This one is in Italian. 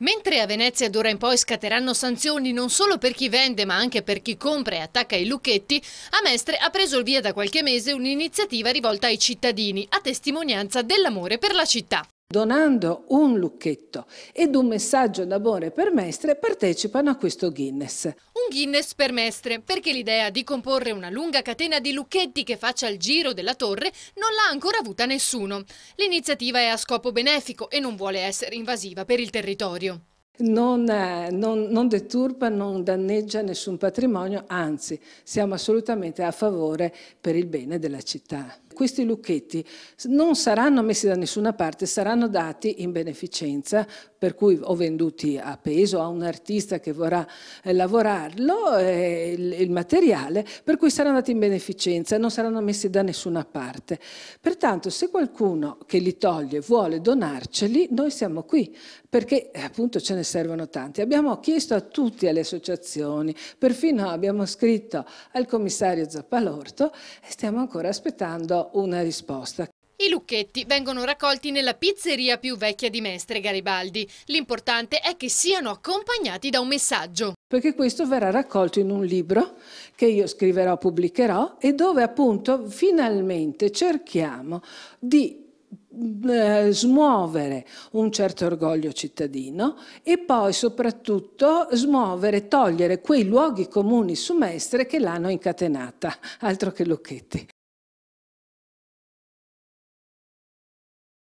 Mentre a Venezia d'ora in poi scatteranno sanzioni non solo per chi vende ma anche per chi compra e attacca i lucchetti, a Mestre ha preso il via da qualche mese un'iniziativa rivolta ai cittadini a testimonianza dell'amore per la città. Donando un lucchetto ed un messaggio d'amore per Mestre partecipano a questo Guinness. Guinness per Mestre, perché l'idea di comporre una lunga catena di lucchetti che faccia il giro della torre non l'ha ancora avuta nessuno. L'iniziativa è a scopo benefico e non vuole essere invasiva per il territorio non, eh, non, non deturpa, non danneggia nessun patrimonio, anzi siamo assolutamente a favore per il bene della città. Questi lucchetti non saranno messi da nessuna parte, saranno dati in beneficenza, per cui o venduti a peso a un artista che vorrà eh, lavorarlo, eh, il, il, materiale, per cui saranno dati in beneficenza, non saranno messi da nessuna parte. Pertanto se qualcuno che li toglie vuole donarceli, noi siamo qui, perché appunto ce ne ne servono tanti. Abbiamo chiesto a tutti, alle associazioni, perfino abbiamo scritto al commissario Zappalorto e stiamo ancora aspettando una risposta. I lucchetti vengono raccolti nella pizzeria più vecchia di Mestre Garibaldi. L'importante è che siano accompagnati da un messaggio. Perché questo verrà raccolto in un libro che io scriverò, pubblicherò e dove appunto finalmente cerchiamo di eh, smuovere un certo orgoglio cittadino e poi soprattutto smuovere, togliere quei luoghi comuni su Mestre che l'hanno incatenata, altro che Lucchetti.